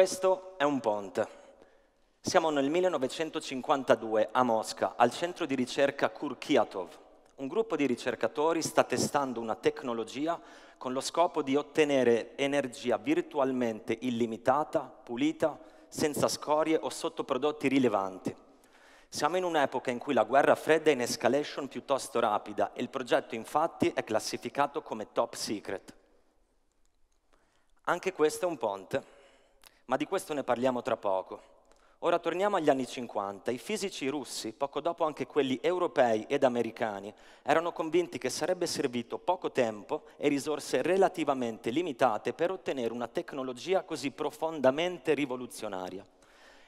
Questo è un ponte. Siamo nel 1952 a Mosca, al centro di ricerca Kurkiatov. Un gruppo di ricercatori sta testando una tecnologia con lo scopo di ottenere energia virtualmente illimitata, pulita, senza scorie o sottoprodotti rilevanti. Siamo in un'epoca in cui la guerra fredda è in escalation piuttosto rapida e il progetto infatti è classificato come top secret. Anche questo è un ponte ma di questo ne parliamo tra poco. Ora torniamo agli anni 50. I fisici russi, poco dopo anche quelli europei ed americani, erano convinti che sarebbe servito poco tempo e risorse relativamente limitate per ottenere una tecnologia così profondamente rivoluzionaria.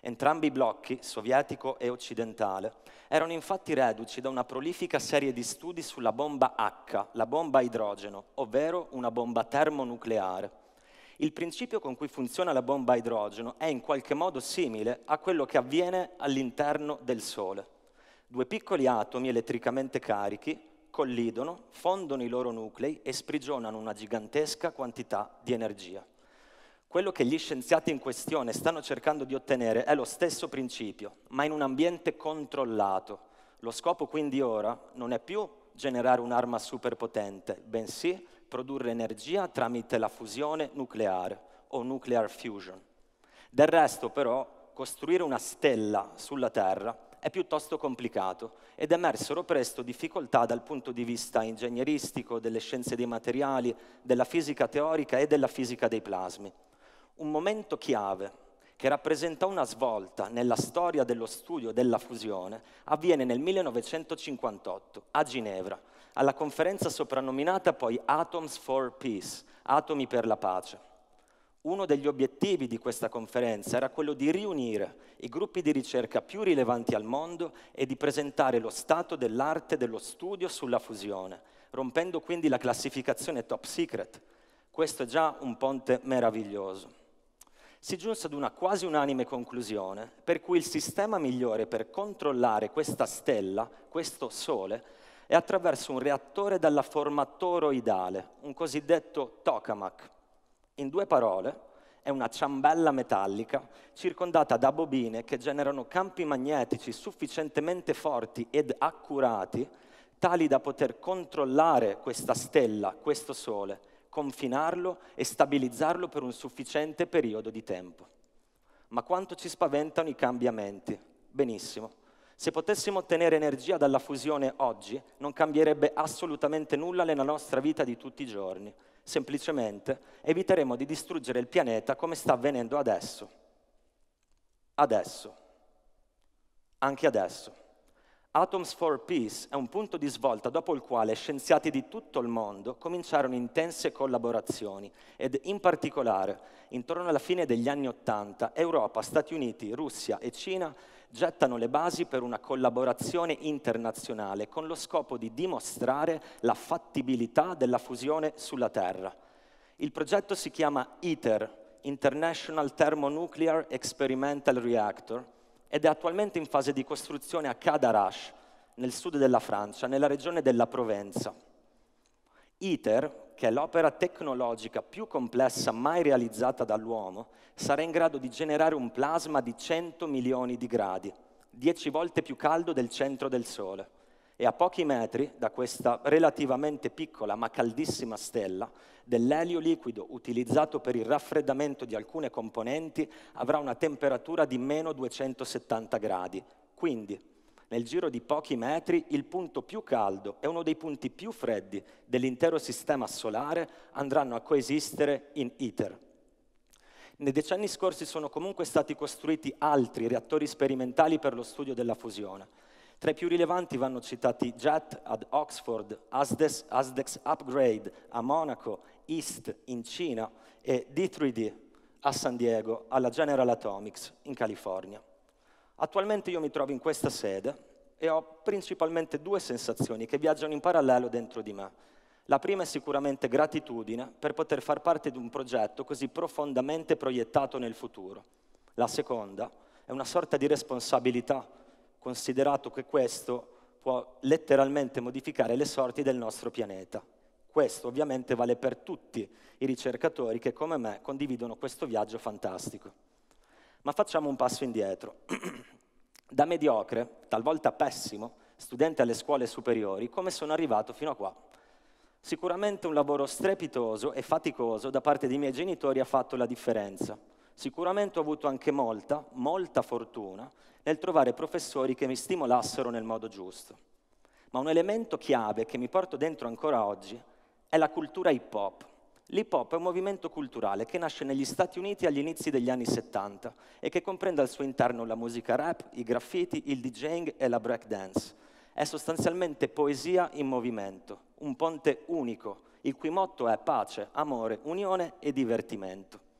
Entrambi i blocchi, sovietico e occidentale, erano infatti reduci da una prolifica serie di studi sulla bomba H, la bomba a idrogeno, ovvero una bomba termonucleare il principio con cui funziona la bomba a idrogeno è in qualche modo simile a quello che avviene all'interno del Sole. Due piccoli atomi elettricamente carichi collidono, fondono i loro nuclei e sprigionano una gigantesca quantità di energia. Quello che gli scienziati in questione stanno cercando di ottenere è lo stesso principio, ma in un ambiente controllato. Lo scopo quindi ora non è più generare un'arma superpotente, bensì produrre energia tramite la fusione nucleare o nuclear fusion. Del resto però costruire una stella sulla Terra è piuttosto complicato ed emersero presto difficoltà dal punto di vista ingegneristico, delle scienze dei materiali, della fisica teorica e della fisica dei plasmi. Un momento chiave che rappresentò una svolta nella storia dello studio della fusione, avviene nel 1958 a Ginevra, alla conferenza soprannominata poi Atoms for Peace, Atomi per la pace. Uno degli obiettivi di questa conferenza era quello di riunire i gruppi di ricerca più rilevanti al mondo e di presentare lo stato dell'arte dello studio sulla fusione, rompendo quindi la classificazione top secret. Questo è già un ponte meraviglioso si giunse ad una quasi unanime conclusione per cui il sistema migliore per controllare questa stella, questo Sole, è attraverso un reattore dalla forma toroidale, un cosiddetto tokamak. In due parole, è una ciambella metallica circondata da bobine che generano campi magnetici sufficientemente forti ed accurati tali da poter controllare questa stella, questo Sole, confinarlo e stabilizzarlo per un sufficiente periodo di tempo. Ma quanto ci spaventano i cambiamenti? Benissimo. Se potessimo ottenere energia dalla fusione oggi, non cambierebbe assolutamente nulla nella nostra vita di tutti i giorni. Semplicemente eviteremo di distruggere il pianeta come sta avvenendo adesso. Adesso. Anche adesso. Atoms for Peace è un punto di svolta dopo il quale scienziati di tutto il mondo cominciarono intense collaborazioni ed in particolare, intorno alla fine degli anni Ottanta, Europa, Stati Uniti, Russia e Cina gettano le basi per una collaborazione internazionale con lo scopo di dimostrare la fattibilità della fusione sulla Terra. Il progetto si chiama ITER, International Thermonuclear Experimental Reactor, ed è attualmente in fase di costruzione a Cadarache, nel sud della Francia, nella regione della Provenza. ITER, che è l'opera tecnologica più complessa mai realizzata dall'uomo, sarà in grado di generare un plasma di 100 milioni di gradi, 10 volte più caldo del centro del Sole e a pochi metri da questa relativamente piccola ma caldissima stella, dell'elio liquido utilizzato per il raffreddamento di alcune componenti avrà una temperatura di meno 270 gradi. Quindi, nel giro di pochi metri, il punto più caldo e uno dei punti più freddi dell'intero sistema solare andranno a coesistere in ITER. Nei decenni scorsi sono comunque stati costruiti altri reattori sperimentali per lo studio della fusione tra i più rilevanti vanno citati JET ad Oxford, ASDES, ASDEX Upgrade a Monaco, East in Cina e D3D a San Diego, alla General Atomics in California. Attualmente io mi trovo in questa sede e ho principalmente due sensazioni che viaggiano in parallelo dentro di me. La prima è sicuramente gratitudine per poter far parte di un progetto così profondamente proiettato nel futuro. La seconda è una sorta di responsabilità considerato che questo può letteralmente modificare le sorti del nostro pianeta. Questo ovviamente vale per tutti i ricercatori che come me condividono questo viaggio fantastico. Ma facciamo un passo indietro. da mediocre, talvolta pessimo, studente alle scuole superiori, come sono arrivato fino a qua? Sicuramente un lavoro strepitoso e faticoso da parte dei miei genitori ha fatto la differenza. Sicuramente ho avuto anche molta, molta fortuna nel trovare professori che mi stimolassero nel modo giusto. Ma un elemento chiave che mi porto dentro ancora oggi è la cultura hip hop. L'hip hop è un movimento culturale che nasce negli Stati Uniti agli inizi degli anni 70 e che comprende al suo interno la musica rap, i graffiti, il DJing e la breakdance. È sostanzialmente poesia in movimento, un ponte unico, il cui motto è pace, amore, unione e divertimento.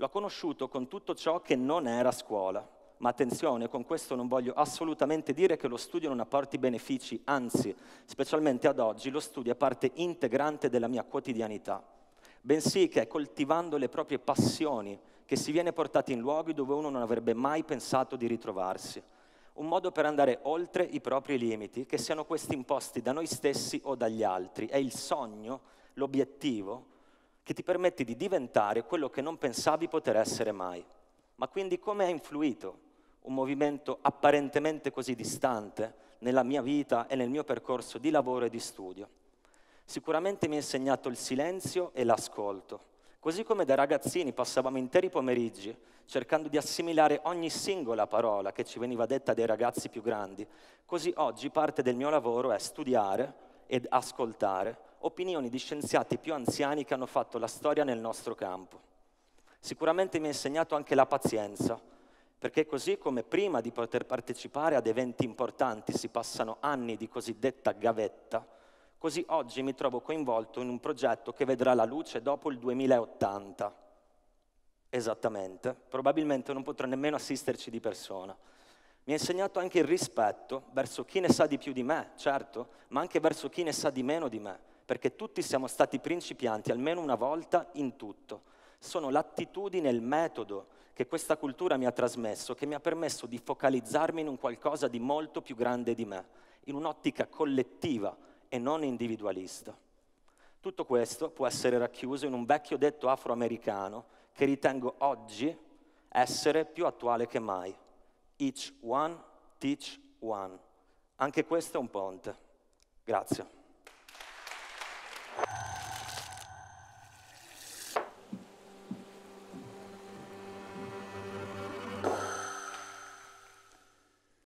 L'ho conosciuto con tutto ciò che non era scuola. Ma attenzione, con questo non voglio assolutamente dire che lo studio non apporti benefici, anzi, specialmente ad oggi, lo studio è parte integrante della mia quotidianità, bensì che è coltivando le proprie passioni che si viene portati in luoghi dove uno non avrebbe mai pensato di ritrovarsi. Un modo per andare oltre i propri limiti, che siano questi imposti da noi stessi o dagli altri. È il sogno, l'obiettivo che ti permette di diventare quello che non pensavi poter essere mai. Ma quindi come ha influito un movimento apparentemente così distante nella mia vita e nel mio percorso di lavoro e di studio? Sicuramente mi ha insegnato il silenzio e l'ascolto. Così come da ragazzini passavamo interi pomeriggi cercando di assimilare ogni singola parola che ci veniva detta dai ragazzi più grandi, così oggi parte del mio lavoro è studiare ed ascoltare opinioni di scienziati più anziani che hanno fatto la storia nel nostro campo. Sicuramente mi ha insegnato anche la pazienza, perché così come prima di poter partecipare ad eventi importanti si passano anni di cosiddetta gavetta, così oggi mi trovo coinvolto in un progetto che vedrà la luce dopo il 2080. Esattamente, probabilmente non potrò nemmeno assisterci di persona. Mi ha insegnato anche il rispetto verso chi ne sa di più di me, certo, ma anche verso chi ne sa di meno di me perché tutti siamo stati principianti almeno una volta in tutto. Sono l'attitudine il metodo che questa cultura mi ha trasmesso, che mi ha permesso di focalizzarmi in un qualcosa di molto più grande di me, in un'ottica collettiva e non individualista. Tutto questo può essere racchiuso in un vecchio detto afroamericano che ritengo oggi essere più attuale che mai. Each one, teach one. Anche questo è un ponte. Grazie.